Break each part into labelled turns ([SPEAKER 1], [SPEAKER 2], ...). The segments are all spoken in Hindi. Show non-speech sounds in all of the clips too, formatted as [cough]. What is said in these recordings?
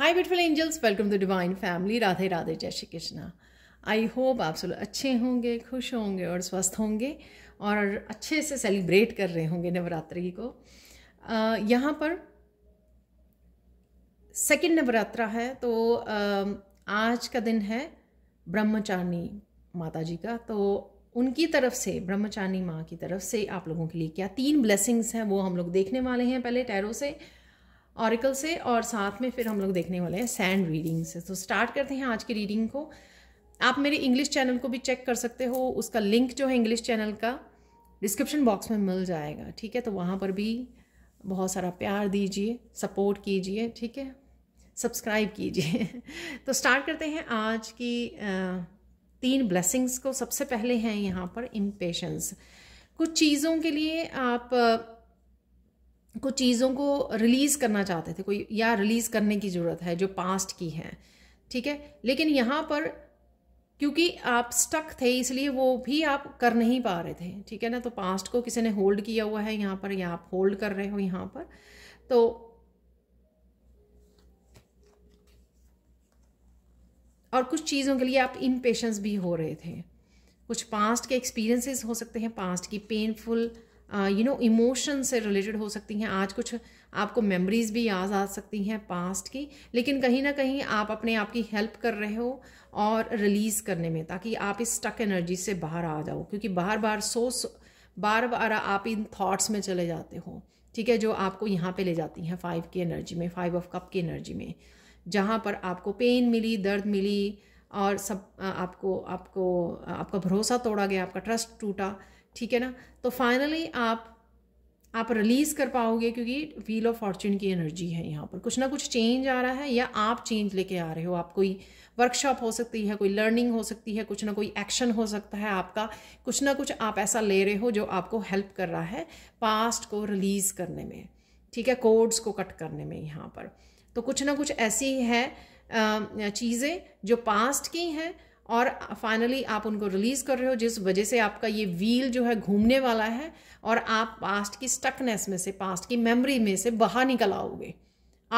[SPEAKER 1] high beautiful angels welcome to divine family Radhe Radhe जय श्री कृष्णा आई होप आप सब अच्छे होंगे खुश होंगे और स्वस्थ होंगे और अच्छे से सेलिब्रेट कर रहे होंगे नवरात्रि को यहाँ पर सेकेंड नवरात्रा है तो आज का दिन है ब्रह्मचारिणी माता जी का तो उनकी तरफ से ब्रह्मचारिणी माँ की तरफ से आप लोगों के लिए क्या तीन ब्लेसिंग्स हैं वो हम लोग देखने वाले हैं पहले टैरो से ऑरिकल से और साथ में फिर हम लोग देखने वाले हैं सैंड रीडिंग से तो स्टार्ट करते हैं आज की रीडिंग को आप मेरे इंग्लिश चैनल को भी चेक कर सकते हो उसका लिंक जो है इंग्लिश चैनल का डिस्क्रिप्शन बॉक्स में मिल जाएगा ठीक है तो वहाँ पर भी बहुत सारा प्यार दीजिए सपोर्ट कीजिए ठीक है सब्सक्राइब कीजिए [laughs] तो स्टार्ट करते हैं आज की तीन ब्लेसिंग्स को सबसे पहले हैं यहाँ पर इम्पेशंस कुछ चीज़ों के लिए आप कुछ चीज़ों को रिलीज़ करना चाहते थे कोई या रिलीज़ करने की ज़रूरत है जो पास्ट की हैं ठीक है लेकिन यहाँ पर क्योंकि आप स्टक थे इसलिए वो भी आप कर नहीं पा रहे थे ठीक है ना तो पास्ट को किसी ने होल्ड किया हुआ है यहाँ पर या आप होल्ड कर रहे हो यहाँ पर तो और कुछ चीज़ों के लिए आप इम्पेशंस भी हो रहे थे कुछ पास्ट के एक्सपीरियंसेस हो सकते हैं पास्ट की पेनफुल यू नो इमोशन से रिलेटेड हो सकती हैं आज कुछ आपको मेमोरीज़ भी याद आ सकती हैं पास्ट की लेकिन कहीं ना कहीं आप अपने आप की हेल्प कर रहे हो और रिलीज़ करने में ताकि आप इस स्टक एनर्जी से बाहर आ जाओ क्योंकि बार बार सो, बार बार आप इन थॉट्स में चले जाते हो ठीक है जो आपको यहाँ पे ले जाती हैं फाइव की एनर्जी में फाइव ऑफ कप की एनर्जी में जहाँ पर आपको पेन मिली दर्द मिली और सब आपको आपको आपका भरोसा तोड़ा गया आपका ट्रस्ट टूटा ठीक है ना तो फाइनली आप आप रिलीज़ कर पाओगे क्योंकि व्हील ऑफ फॉर्चून की एनर्जी है यहाँ पर कुछ ना कुछ चेंज आ रहा है या आप चेंज लेके आ रहे हो आप कोई वर्कशॉप हो सकती है कोई लर्निंग हो सकती है कुछ ना कोई एक्शन हो सकता है आपका कुछ ना कुछ आप ऐसा ले रहे हो जो आपको हेल्प कर रहा है पास्ट को रिलीज़ करने में ठीक है कोड्स को कट करने में यहाँ पर तो कुछ ना कुछ ऐसी है चीज़ें जो पास्ट की हैं और फाइनली आप उनको रिलीज़ कर रहे हो जिस वजह से आपका ये व्हील जो है घूमने वाला है और आप पास्ट की स्टकनेस में से पास्ट की मेमोरी में से बाहर निकल आओगे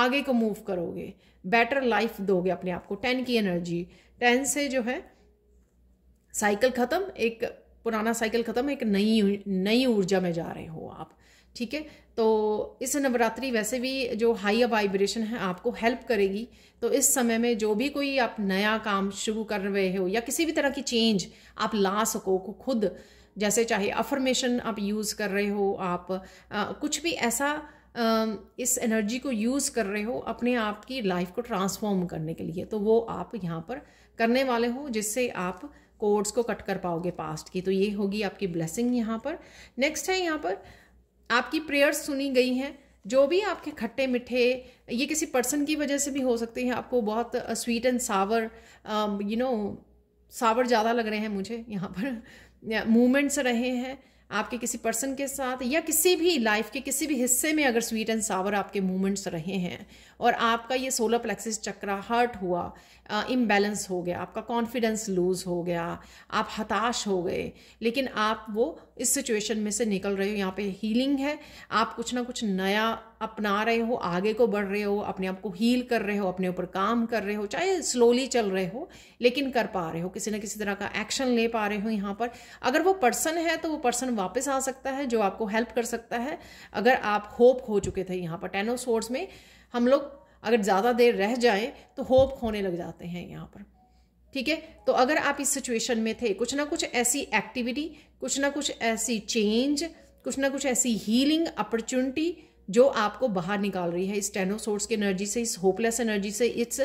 [SPEAKER 1] आगे को मूव करोगे बेटर लाइफ दोगे अपने आप को टेन की एनर्जी टेन से जो है साइकिल ख़त्म एक पुराना साइकिल ख़त्म एक नई नई ऊर्जा में जा रहे हो आप ठीक है तो इस नवरात्रि वैसे भी जो हाई वाइब्रेशन है आपको हेल्प करेगी तो इस समय में जो भी कोई आप नया काम शुरू कर रहे हो या किसी भी तरह की चेंज आप ला सको खुद जैसे चाहे अफर्मेशन आप यूज़ कर रहे हो आप आ, कुछ भी ऐसा आ, इस एनर्जी को यूज़ कर रहे हो अपने आप की लाइफ को ट्रांसफॉर्म करने के लिए तो वो आप यहाँ पर करने वाले हो जिससे आप कोड्स को कट कर पाओगे पास्ट की तो ये होगी आपकी ब्लेसिंग यहाँ पर नेक्स्ट है यहाँ पर आपकी प्रेयर्स सुनी गई हैं जो भी आपके खट्टे मिठे ये किसी पर्सन की वजह से भी हो सकते हैं आपको बहुत sweet and sour you know sour ज़्यादा लग रहे हैं मुझे यहाँ पर मूवमेंट्स रहे हैं आपके किसी पर्सन के साथ या किसी भी लाइफ के किसी भी हिस्से में अगर स्वीट एंड सावर आपके मूवमेंट्स रहे हैं और आपका ये सोलर प्लेक्सिस चक्र हर्ट हुआ इम्बैलेंस हो गया आपका कॉन्फिडेंस लूज़ हो गया आप हताश हो गए लेकिन आप वो इस सिचुएशन में से निकल रहे हो यहाँ पे हीलिंग है आप कुछ ना कुछ नया अपना रहे हो आगे को बढ़ रहे हो अपने आप को हील कर रहे हो अपने ऊपर काम कर रहे हो चाहे स्लोली चल रहे हो लेकिन कर पा रहे हो किसी ना किसी तरह का एक्शन ले पा रहे हो यहाँ पर अगर वो पर्सन है तो वो पर्सन वापस आ सकता है जो आपको हेल्प कर सकता है अगर आप होप हो चुके थे यहाँ पर टेनो सोर्स में हम लोग अगर ज़्यादा देर रह जाएं तो होप खोने लग जाते हैं यहाँ पर ठीक है तो अगर आप इस सिचुएशन में थे कुछ ना कुछ ऐसी एक्टिविटी कुछ ना कुछ ऐसी चेंज कुछ ना कुछ ऐसी हीलिंग अपॉर्चुनिटी जो आपको बाहर निकाल रही है इस टेनो सोर्स की एनर्जी से इस होपलेस एनर्जी से इस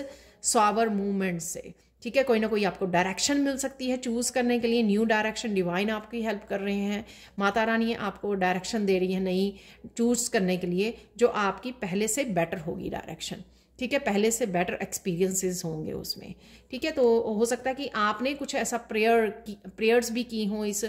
[SPEAKER 1] स्वावर मूवमेंट से ठीक है कोई ना कोई आपको डायरेक्शन मिल सकती है चूज़ करने के लिए न्यू डायरेक्शन डिवाइन आपकी हेल्प कर रहे हैं माता रानी आपको डायरेक्शन दे रही है नई चूज़ करने के लिए जो आपकी पहले से बेटर होगी डायरेक्शन ठीक है पहले से बेटर एक्सपीरियंसेस होंगे उसमें ठीक है तो हो सकता है कि आपने कुछ ऐसा प्रेयर की प्रेयर्स भी की हों इस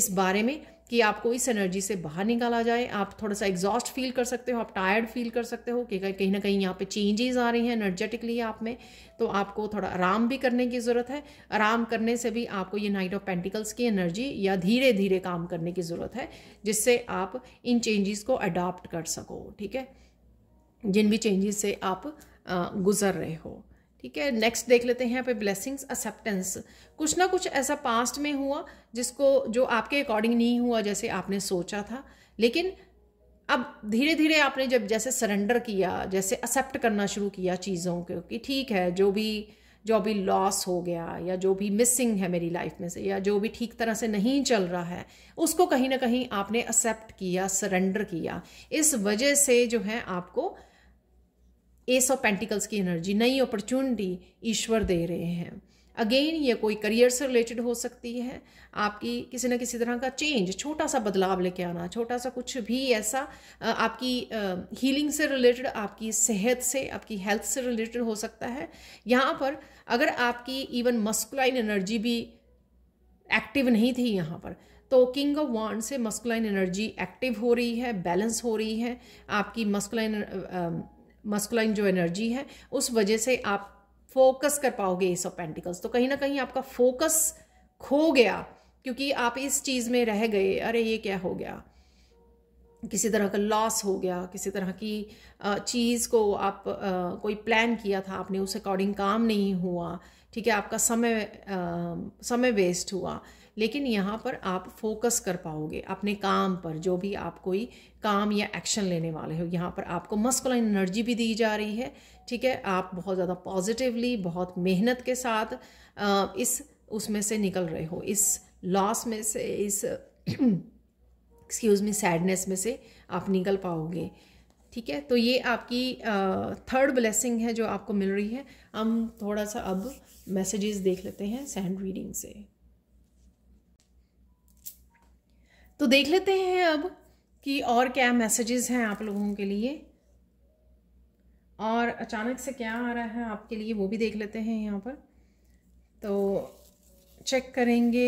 [SPEAKER 1] इस बारे में कि आपको इस एनर्जी से बाहर निकाला जाए आप थोड़ा सा एग्जॉस्ट फील कर सकते हो आप टायर्ड फील कर सकते हो कि कहीं ना कहीं यहाँ पे चेंजेस आ रही हैं एनर्जेटिकली आप में तो आपको थोड़ा आराम भी करने की ज़रूरत है आराम करने से भी आपको ये नाइट ऑफ पेंटिकल्स की एनर्जी या धीरे धीरे काम करने की ज़रूरत है जिससे आप इन चेंजेस को अडॉप्ट कर सको ठीक है जिन भी चेंजेस से आप गुज़र रहे हो ठीक है नेक्स्ट देख लेते हैं यहाँ पे ब्लेसिंग्स एक्सेप्टेंस कुछ ना कुछ ऐसा पास्ट में हुआ जिसको जो आपके अकॉर्डिंग नहीं हुआ जैसे आपने सोचा था लेकिन अब धीरे धीरे आपने जब जैसे सरेंडर किया जैसे एक्सेप्ट करना शुरू किया चीज़ों को कि ठीक है जो भी जो भी लॉस हो गया या जो भी मिसिंग है मेरी लाइफ में से या जो भी ठीक तरह से नहीं चल रहा है उसको कहीं ना कहीं आपने एक्सेप्ट किया सरेंडर किया इस वजह से जो है आपको एस ऑफ पेंटिकल्स की एनर्जी नई अपॉर्चुनिटी ईश्वर दे रहे हैं अगेन ये कोई करियर से रिलेटेड हो सकती है आपकी किसी ना किसी तरह का चेंज छोटा सा बदलाव लेके आना छोटा सा कुछ भी ऐसा आपकी हीलिंग से रिलेटेड आपकी सेहत से आपकी हेल्थ से रिलेटेड हो सकता है यहाँ पर अगर आपकी इवन मस्कुलाइन एनर्जी भी एक्टिव नहीं थी यहाँ पर तो किंग ऑफ वन से मस्कुलाइन एनर्जी एक्टिव हो रही है बैलेंस हो रही है आपकी मस्कुलाइन मस्कुलाइन जो एनर्जी है उस वजह से आप फोकस कर पाओगे इस ऑफ पेंटिकल्स तो कहीं ना कहीं आपका फोकस खो गया क्योंकि आप इस चीज़ में रह गए अरे ये क्या हो गया किसी तरह का लॉस हो गया किसी तरह की चीज़ को आप कोई प्लान किया था आपने उस अकॉर्डिंग काम नहीं हुआ ठीक है आपका समय समय वेस्ट हुआ लेकिन यहाँ पर आप फोकस कर पाओगे अपने काम पर जो भी आप कोई काम या एक्शन लेने वाले हो यहाँ पर आपको मस्कुलाइन एनर्जी भी दी जा रही है ठीक है आप बहुत ज़्यादा पॉजिटिवली बहुत मेहनत के साथ इस उसमें से निकल रहे हो इस लॉस में से इस एक्सक्यूज़ मी सैडनेस में से आप निकल पाओगे ठीक है तो ये आपकी थर्ड ब्लेसिंग है जो आपको मिल रही है हम थोड़ा सा अब मैसेजेस देख लेते हैं सैंड रीडिंग से तो देख लेते हैं अब कि और क्या मैसेजेस हैं आप लोगों के लिए और अचानक से क्या आ रहा है आपके लिए वो भी देख लेते हैं यहाँ पर तो चेक करेंगे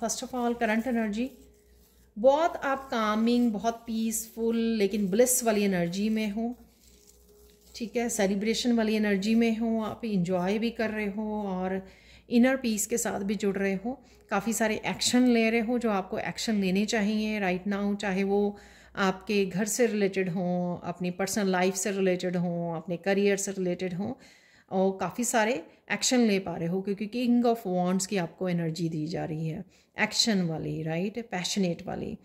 [SPEAKER 1] first of all current energy बहुत आप कामिंग बहुत पीसफुल लेकिन ब्लिस वाली एनर्जी में हो ठीक है सेलिब्रेशन वाली एनर्जी में हो आप इंजॉय भी कर रहे हो और इनर पीस के साथ भी जुड़ रहे हो काफ़ी सारे एक्शन ले रहे हो जो आपको एक्शन लेने चाहिए राइट नाउ चाहे वो आपके घर से रिलेटेड हों अपनी पर्सनल लाइफ से रिलेटेड हों अपने करियर से रिलेटेड हों और काफ़ी सारे एक्शन ले पा रहे हो क्योंकि किंग ऑफ वॉन्ट्स की आपको एनर्जी दी जा रही है एक्शन वाली राइट पैशनेट वाली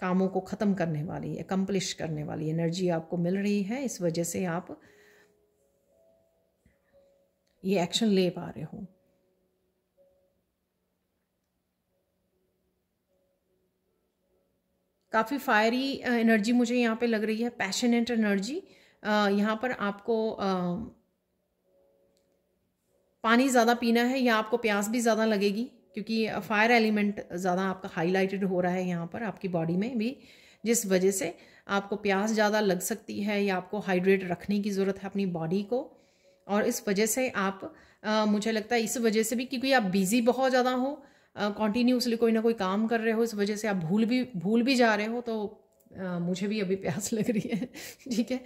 [SPEAKER 1] कामों को ख़त्म करने वाली एकम्पलिश करने वाली एनर्जी आपको मिल रही है इस वजह से आप ये एक्शन ले पा रहे हो काफ़ी फायरी एनर्जी मुझे यहाँ पे लग रही है पैशनेट एनर्जी यहाँ पर आपको पानी ज़्यादा पीना है या आपको प्यास भी ज़्यादा लगेगी क्योंकि फायर एलिमेंट ज़्यादा आपका हाईलाइटेड हो रहा है यहाँ पर आपकी बॉडी में भी जिस वजह से आपको प्यास ज़्यादा लग सकती है या आपको हाइड्रेट रखने की ज़रूरत है अपनी बॉडी को और इस वजह से आप आ, मुझे लगता है इस वजह से भी क्योंकि आप बिज़ी बहुत ज़्यादा हो कॉन्टीन्यूसली कोई ना कोई काम कर रहे हो इस वजह से आप भूल भी भूल भी जा रहे हो तो Uh, मुझे भी अभी प्यास लग रही है [laughs] ठीक है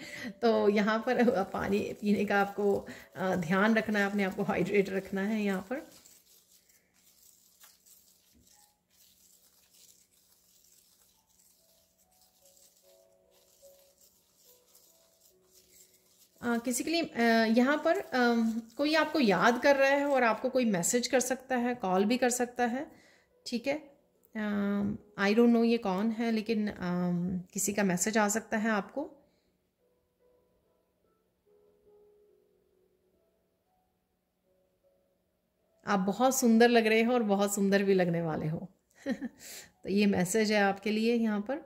[SPEAKER 1] तो यहाँ पर पानी पीने का आपको ध्यान रखना है अपने आप को हाइड्रेट रखना है यहाँ पर किसी के लिए यहाँ पर आ, कोई आपको याद कर रहा है और आपको कोई मैसेज कर सकता है कॉल भी कर सकता है ठीक है आई डोंट नो ये कौन है लेकिन किसी का मैसेज आ सकता है आपको आप बहुत सुंदर लग रहे हो और बहुत सुंदर भी लगने वाले हो [laughs] तो ये मैसेज है आपके लिए यहाँ पर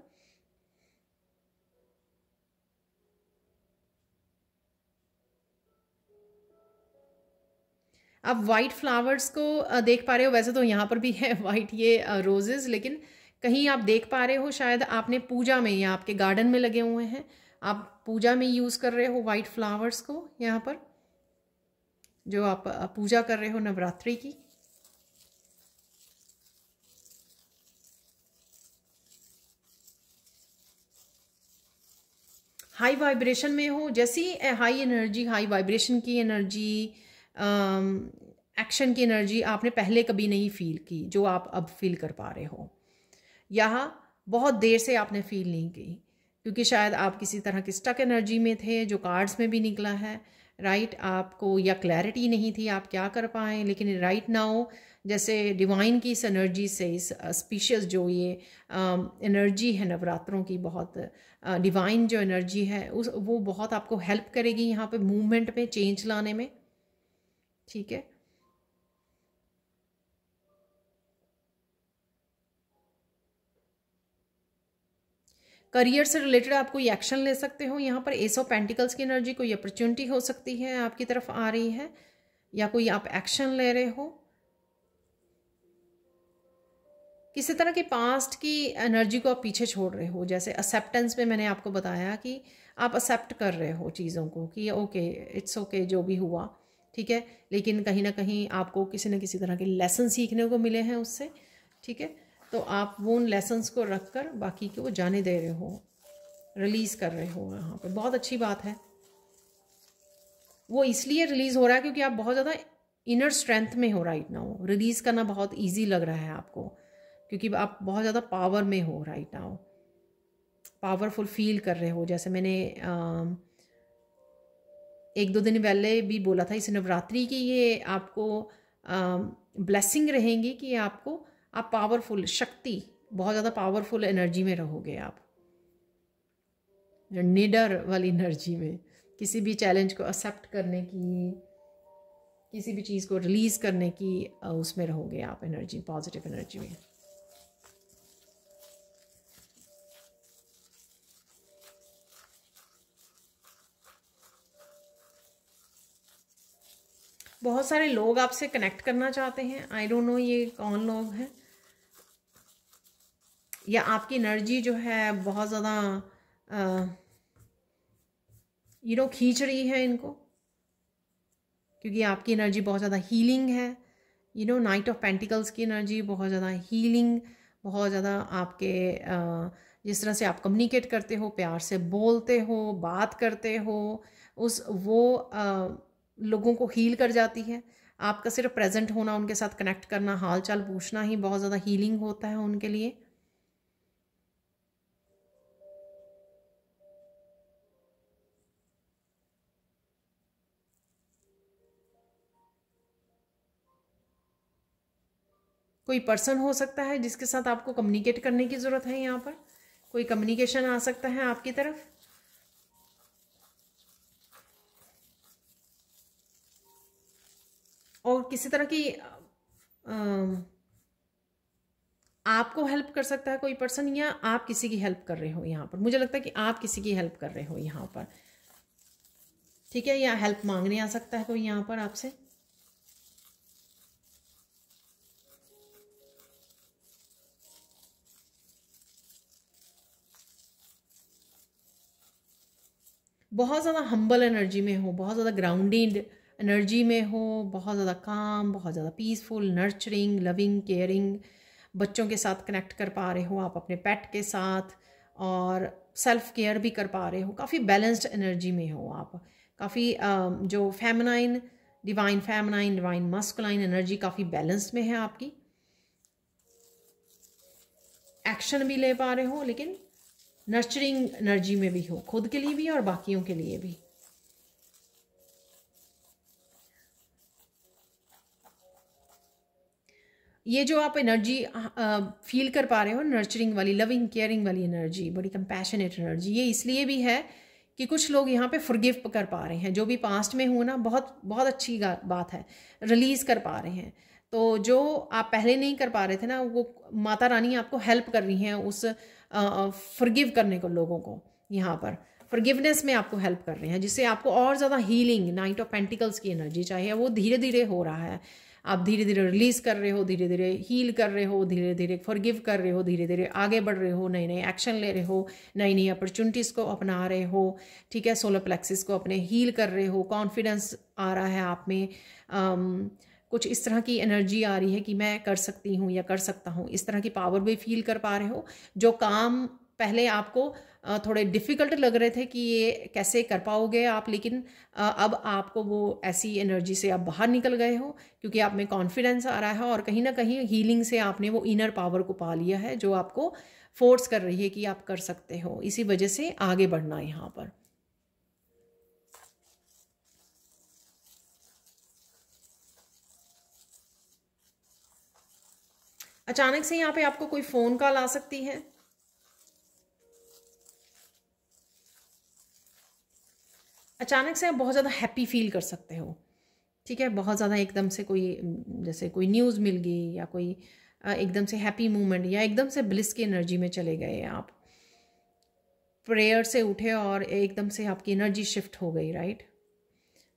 [SPEAKER 1] आप वाइट फ्लावर्स को देख पा रहे हो वैसे तो यहाँ पर भी है वाइट [laughs] ये रोजेज़ लेकिन कहीं आप देख पा रहे हो शायद आपने पूजा में या आपके गार्डन में लगे हुए हैं आप पूजा में यूज़ कर रहे हो वाइट फ्लावर्स को यहाँ पर जो आप पूजा कर रहे हो नवरात्रि की हाई वाइब्रेशन में हो जैसी हाई एनर्जी हाई वाइब्रेशन की एनर्जी एक्शन की एनर्जी आपने पहले कभी नहीं फील की जो आप अब फील कर पा रहे हो या बहुत देर से आपने फील नहीं की क्योंकि शायद आप किसी तरह की स्टक एनर्जी में थे जो कार्ड्स में भी निकला है राइट आपको या क्लैरिटी नहीं थी आप क्या कर पाए लेकिन राइट नाउ जैसे डिवाइन की इस एनर्जी से इस स्पीशियस uh, जो ये एनर्जी um, है नवरात्रों की बहुत डिवाइन uh, जो एनर्जी है उस वो बहुत आपको हेल्प करेगी यहाँ पे मूवमेंट में चेंज लाने में ठीक है करियर से रिलेटेड आप कोई एक्शन ले सकते हो यहाँ पर एस ऑफ पेंटिकल्स की एनर्जी कोई अपॉर्चुनिटी हो सकती है आपकी तरफ आ रही है या कोई आप एक्शन ले रहे हो किसी तरह की पास्ट की एनर्जी को आप पीछे छोड़ रहे हो जैसे एक्सेप्टेंस में मैंने आपको बताया कि आप एक्सेप्ट कर रहे हो चीज़ों को कि ओके इट्स ओके जो भी हुआ ठीक है लेकिन कहीं ना कहीं आपको किसी न किसी तरह के लेसन सीखने को मिले हैं उससे ठीक है तो आप वो उन लेसन्स को रख कर बाकी के वो जाने दे रहे हो रिलीज़ कर रहे हो यहाँ पे बहुत अच्छी बात है वो इसलिए रिलीज़ हो रहा है क्योंकि आप बहुत ज़्यादा इनर स्ट्रेंथ में हो राइट नाउ रिलीज़ करना बहुत ईजी लग रहा है आपको क्योंकि आप बहुत ज़्यादा पावर में हो राइट नाउ पावरफुल फील कर रहे हो जैसे मैंने आ, एक दो दिन पहले भी बोला था इस नवरात्रि की ये आपको ब्लेसिंग रहेंगी कि आपको आप पावरफुल शक्ति बहुत ज़्यादा पावरफुल एनर्जी में रहोगे आप निडर वाली एनर्जी में किसी भी चैलेंज को एक्सेप्ट करने की किसी भी चीज़ को रिलीज़ करने की उसमें रहोगे आप एनर्जी पॉजिटिव एनर्जी में बहुत सारे लोग आपसे कनेक्ट करना चाहते हैं आई डोंट नो ये कौन लोग हैं या आपकी एनर्जी जो है बहुत ज़्यादा यू नो खींच रही है इनको क्योंकि आपकी एनर्जी बहुत ज़्यादा हीलिंग है you know knight of pentacles की एनर्जी बहुत ज़्यादा हीलिंग बहुत ज़्यादा आपके जिस तरह से आप कम्युनिकेट करते हो प्यार से बोलते हो बात करते हो उस वो लोगों को हील कर जाती है आपका सिर्फ प्रेजेंट होना उनके साथ कनेक्ट करना हाल चाल पूछना ही बहुत ज़्यादा हीलिंग होता है उनके लिए कोई पर्सन हो सकता है जिसके साथ आपको कम्युनिकेट करने की ज़रूरत है यहाँ पर कोई कम्युनिकेशन आ सकता है आपकी तरफ और किसी तरह की आपको हेल्प कर सकता है कोई पर्सन या आप किसी की हेल्प कर रहे हो यहाँ पर मुझे लगता है कि आप किसी की हेल्प कर रहे हो यहाँ पर ठीक है या हेल्प मांगने आ सकता है कोई यहाँ पर आपसे बहुत ज़्यादा हम्बल एनर्जी में हो बहुत ज़्यादा ग्राउंडेड एनर्जी में हो बहुत ज़्यादा काम बहुत ज़्यादा पीसफुल नर्चरिंग लविंग केयरिंग बच्चों के साथ कनेक्ट कर पा रहे हो आप अपने पेट के साथ और सेल्फ केयर भी कर पा रहे हो काफ़ी बैलेंस्ड एनर्जी में हो आप काफ़ी जो feminine divine feminine divine masculine energy काफ़ी बैलेंस्ड में है आपकी एक्शन भी ले पा रहे हो लेकिन नर्चरिंग एनर्जी में भी हो खुद के लिए भी और बाकियों के लिए भी ये जो आप एनर्जी फील कर पा रहे हो नर्चरिंग वाली लविंग केयरिंग वाली एनर्जी बड़ी कंपैशनेट एनर्जी ये इसलिए भी है कि कुछ लोग यहाँ पे फुरगिव कर पा रहे हैं जो भी पास्ट में हुआ ना बहुत बहुत अच्छी बात है रिलीज़ कर पा रहे हैं तो जो आप पहले नहीं कर पा रहे थे ना वो माता रानी आपको हेल्प कर रही हैं उस फुरगिव करने को लोगों को यहाँ पर फॉरगिवनेस में आपको हेल्प कर रहे हैं जिससे आपको और ज़्यादा हीलिंग नाइट ऑफ पेंटिकल्स की एनर्जी चाहिए वो धीरे धीरे हो रहा है आप धीरे धीरे रिलीज़ कर रहे हो धीरे धीरे हील कर रहे हो धीरे धीरे फॉरगिव कर रहे हो धीरे धीरे आगे बढ़ रहे हो नए नए एक्शन ले रहे हो नई नई अपॉर्चुनिटीज़ को अपना रहे हो ठीक है सोलर प्लेक्सिस को अपने हील कर रहे हो कॉन्फिडेंस आ रहा है आप में आम, um, कुछ इस तरह की एनर्जी आ रही है कि मैं कर सकती हूँ या कर सकता हूँ इस तरह की पावर भी फील कर पा रहे हो जो काम पहले आपको थोड़े डिफ़िकल्ट लग रहे थे कि ये कैसे कर पाओगे आप लेकिन अब आपको वो ऐसी एनर्जी से आप बाहर निकल गए हो क्योंकि आप में कॉन्फिडेंस आ रहा है और कहीं ना कहीं हीलिंग से आपने वो इनर पावर को पा लिया है जो आपको फोर्स कर रही है कि आप कर सकते हो इसी वजह से आगे बढ़ना है यहाँ पर अचानक से यहाँ पे आपको कोई फ़ोन कॉल आ सकती है अचानक से आप बहुत ज़्यादा हैप्पी फील कर सकते हो ठीक है बहुत ज़्यादा एकदम से कोई जैसे कोई न्यूज़ मिल गई या कोई एकदम से हैप्पी मोमेंट या एकदम से ब्लिस की एनर्जी में चले गए आप प्रेयर से उठे और एकदम से आपकी एनर्जी शिफ्ट हो गई राइट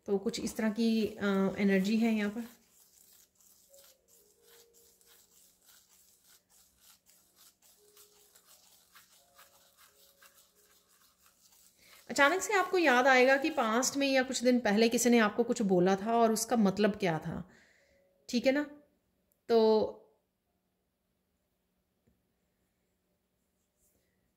[SPEAKER 1] तो कुछ इस तरह की एनर्जी है यहाँ पर अचानक से आपको याद आएगा कि पास्ट में या कुछ दिन पहले किसी ने आपको कुछ बोला था और उसका मतलब क्या था ठीक है ना तो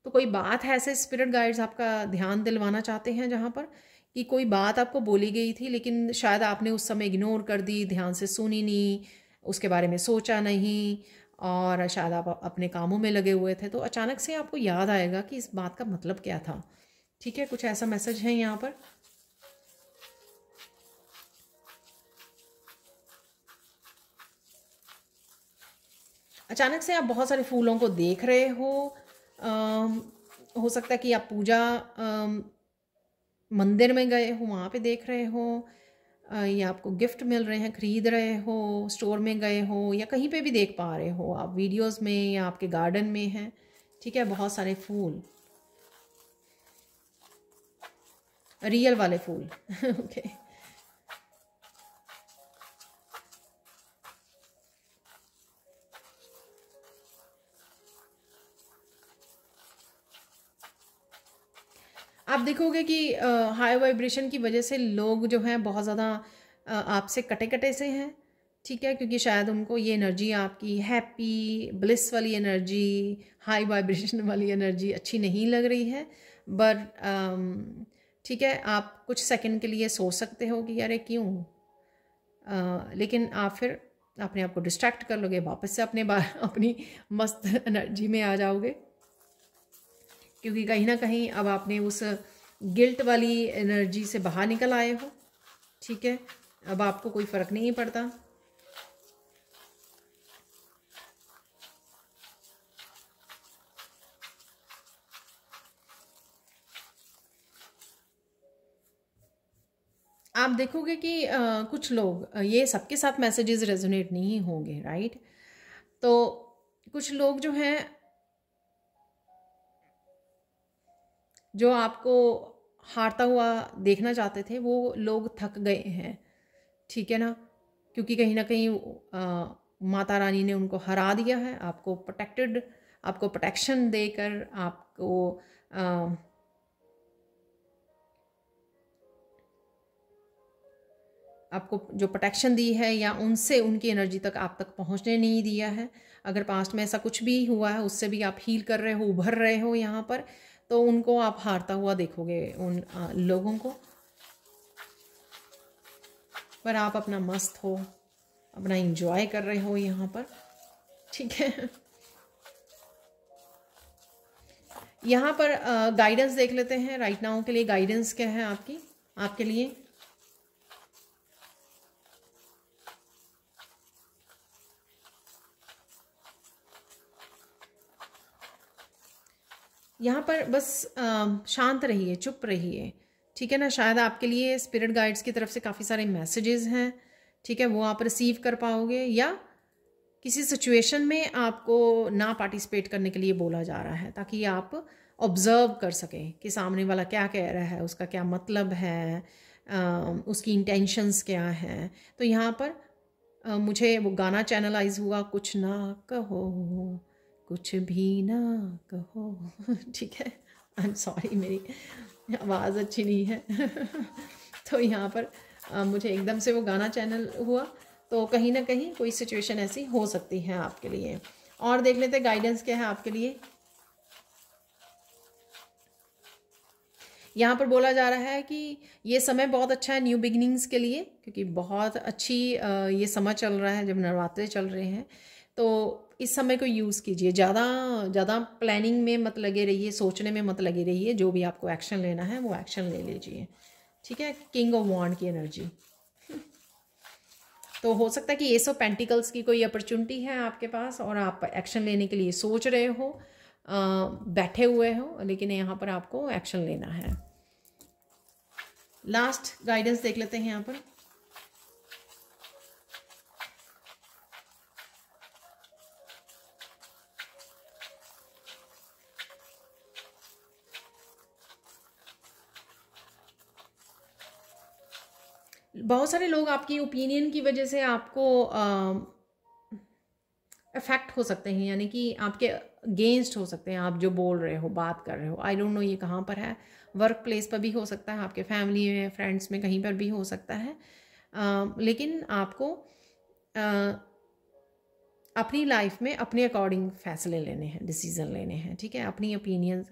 [SPEAKER 1] तो कोई बात है ऐसे स्पिरिट गाइड्स आपका ध्यान दिलवाना चाहते हैं जहाँ पर कि कोई बात आपको बोली गई थी लेकिन शायद आपने उस समय इग्नोर कर दी ध्यान से सुनी नहीं उसके बारे में सोचा नहीं और शायद आप अपने कामों में लगे हुए थे तो अचानक से आपको याद आएगा कि इस बात का मतलब क्या था ठीक है कुछ ऐसा मैसेज है यहाँ पर अचानक से आप बहुत सारे फूलों को देख रहे हो आ, हो सकता है कि आप पूजा आ, मंदिर में गए हो वहाँ पे देख रहे हो आ, या आपको गिफ्ट मिल रहे हैं खरीद रहे हो स्टोर में गए हो या कहीं पे भी देख पा रहे हो आप वीडियोस में या आपके गार्डन में हैं ठीक है बहुत सारे फूल रियल वाले फूल ओके [laughs] आप देखोगे कि हाई वाइब्रेशन की वजह से लोग जो हैं बहुत ज़्यादा आपसे कटे कटे से हैं ठीक है क्योंकि शायद उनको ये एनर्जी आपकी हैप्पी ब्लिस वाली एनर्जी हाई वाइब्रेशन वाली एनर्जी अच्छी नहीं लग रही है बट ठीक है आप कुछ सेकंड के लिए सोच सकते हो कि अरे क्यों लेकिन आप फिर अपने आप को डिस्ट्रैक्ट कर लोगे वापस से अपने [laughs] अपनी मस्त एनर्जी में आ जाओगे क्योंकि कहीं ना कहीं अब आपने उस गिल्ट वाली एनर्जी से बाहर निकल आए हो ठीक है अब आपको कोई फ़र्क नहीं पड़ता देखोगे कि आ, कुछ लोग ये सबके साथ मैसेजेस रेजोनेट नहीं होंगे राइट तो कुछ लोग जो हैं जो आपको हारता हुआ देखना चाहते थे वो लोग थक गए हैं ठीक है ना क्योंकि कहीं ना कहीं आ, माता रानी ने उनको हरा दिया है आपको प्रोटेक्टेड आपको प्रोटेक्शन देकर आपको आ, आपको जो प्रोटेक्शन दी है या उनसे उनकी एनर्जी तक आप तक पहुंचने नहीं दिया है अगर पास्ट में ऐसा कुछ भी हुआ है उससे भी आप हील कर रहे हो उभर रहे हो यहाँ पर तो उनको आप हारता हुआ देखोगे उन लोगों को पर आप अपना मस्त हो अपना इंजॉय कर रहे हो यहाँ पर ठीक है यहाँ पर गाइडेंस देख लेते हैं राइट नाउ के लिए गाइडेंस क्या है आपकी आपके लिए यहाँ पर बस शांत रहिए चुप रहिए ठीक है ना शायद आपके लिए स्पिरिट गाइड्स की तरफ से काफ़ी सारे मैसेजेस हैं ठीक है वो आप रिसीव कर पाओगे या किसी सिचुएशन में आपको ना पार्टिसिपेट करने के लिए बोला जा रहा है ताकि आप ऑब्ज़र्व कर सकें कि सामने वाला क्या कह रहा है उसका क्या मतलब है उसकी इंटेंशंस क्या हैं तो यहाँ पर मुझे वो गाना चैनलाइज हुआ कुछ ना कहो कुछ भी ना कहो [laughs] ठीक है आई एम सॉरी मेरी आवाज़ अच्छी नहीं है [laughs] तो यहाँ पर आ, मुझे एकदम से वो गाना चैनल हुआ तो कहीं ना कहीं कोई सिचुएशन ऐसी हो सकती है आपके लिए और देख लेते गाइडेंस क्या है आपके लिए यहाँ पर बोला जा रहा है कि ये समय बहुत अच्छा है न्यू बिगिनिंग्स के लिए क्योंकि बहुत अच्छी ये समय चल रहा है जब नवरात्रे चल रहे हैं तो इस समय को यूज़ कीजिए ज़्यादा ज़्यादा प्लानिंग में मत लगे रहिए सोचने में मत लगे रहिए जो भी आपको एक्शन लेना है वो एक्शन ले लीजिए ठीक है किंग ऑफ वॉन्ड की एनर्जी [laughs] तो हो सकता है कि एस ऑफ पेंटिकल्स की कोई अपॉर्चुनिटी है आपके पास और आप एक्शन लेने के लिए सोच रहे हो आ, बैठे हुए हो लेकिन यहाँ पर आपको एक्शन लेना है लास्ट गाइडेंस देख लेते हैं यहाँ पर बहुत सारे लोग आपकी ओपिनियन की वजह से आपको अफेक्ट हो सकते हैं यानी कि आपके अगेंस्ट हो सकते हैं आप जो बोल रहे हो बात कर रहे हो आई डोंट नो ये कहाँ पर है वर्क प्लेस पर भी हो सकता है आपके फैमिली में फ्रेंड्स में कहीं पर भी हो सकता है आ, लेकिन आपको आ, अपनी लाइफ में अपने अकॉर्डिंग फैसले लेने हैं डिसीज़न लेने हैं ठीक है अपनी ओपिनियंस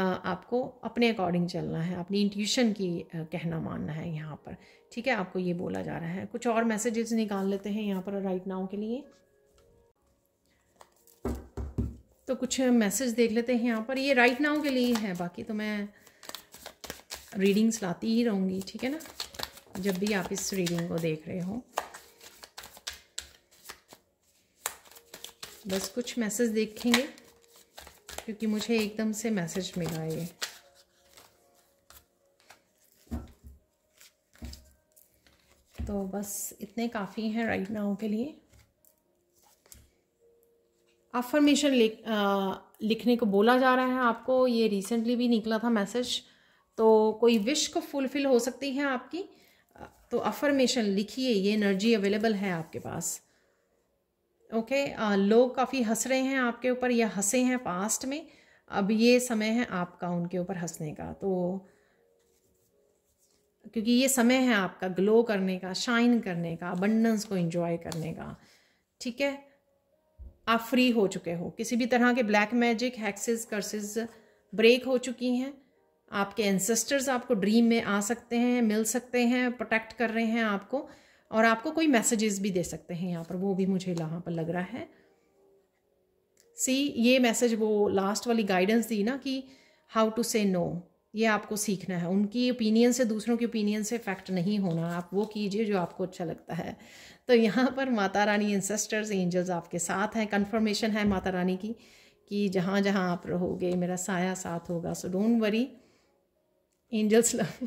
[SPEAKER 1] आपको अपने अकॉर्डिंग चलना है अपनी इंट्यूशन की कहना मानना है यहाँ पर ठीक है आपको ये बोला जा रहा है कुछ और मैसेजेस निकाल लेते हैं यहाँ पर राइट नाउ के लिए तो कुछ मैसेज देख लेते हैं यहाँ पर ये राइट नाउ के लिए है बाकी तो मैं रीडिंग्स लाती ही रहूँगी ठीक है ना जब भी आप इस रीडिंग को देख रहे हो बस कुछ मैसेज देखेंगे क्योंकि मुझे एकदम से मैसेज मिला ये तो बस इतने काफ़ी हैं राइट नाउ के लिए अफर्मेशन लिख आ, लिखने को बोला जा रहा है आपको ये रिसेंटली भी निकला था मैसेज तो कोई विश को फुलफ़िल हो सकती है आपकी तो अफर्मेशन लिखिए ये एनर्जी अवेलेबल है आपके पास ओके okay, लोग काफ़ी हंस रहे हैं आपके ऊपर या हंसे हैं पास्ट में अब ये समय है आपका उनके ऊपर हंसने का तो क्योंकि ये समय है आपका ग्लो करने का शाइन करने का अबंडेंस को इन्जॉय करने का ठीक है आप फ्री हो चुके हो किसी भी तरह के black magic hexes curses break हो चुकी हैं आपके एंसेस्टर्स आपको ड्रीम में आ सकते हैं मिल सकते हैं प्रोटेक्ट कर रहे हैं आपको और आपको कोई मैसेजेस भी दे सकते हैं यहाँ पर वो भी मुझे यहाँ पर लग रहा है सी ये मैसेज वो लास्ट वाली गाइडेंस दी ना कि हाउ टू से नो ये आपको सीखना है उनकी ओपिनियन से दूसरों की ओपिनियन से इफेक्ट नहीं होना आप वो कीजिए जो आपको अच्छा लगता है तो यहाँ पर माता रानी इंसेस्टर्स एंजल्स आपके साथ हैं कन्फर्मेशन है माता रानी की कि जहाँ जहाँ आप रहोगे मेरा साया साथ होगा so don't worry angels love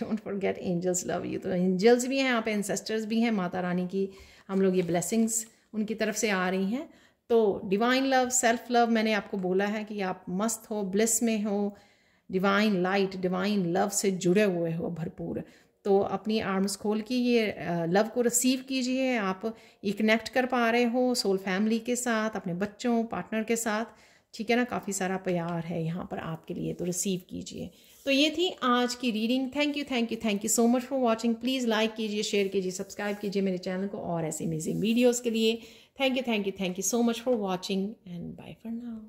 [SPEAKER 1] don't forget angels love you तो एंजल्स भी हैं यहाँ पे एंसेस्टर्स भी हैं माता रानी की हम लोग ये ब्लेसिंग्स उनकी तरफ से आ रही हैं तो डिवाइन लव सेल्फ लव मैंने आपको बोला है कि आप मस्त हो ब्लिस में हो डिवाइन लाइट डिवाइन लव से जुड़े हुए हो भरपूर तो अपनी आर्म्स खोल के ये लव को रिसीव कीजिए आप ये कनेक्ट कर पा रहे हो सोल फैमिली के साथ अपने बच्चों पार्टनर के साथ ठीक है ना काफ़ी सारा प्यार है यहाँ पर आपके लिए तो रिसीव कीजिए तो ये थी आज की reading thank you thank you thank you so much for watching please like कीजिए शेयर कीजिए सब्सक्राइब कीजिए मेरे चैनल को और ऐसे अमेजिंग वीडियोज़ के लिए thank you thank you thank you so much for watching and bye for now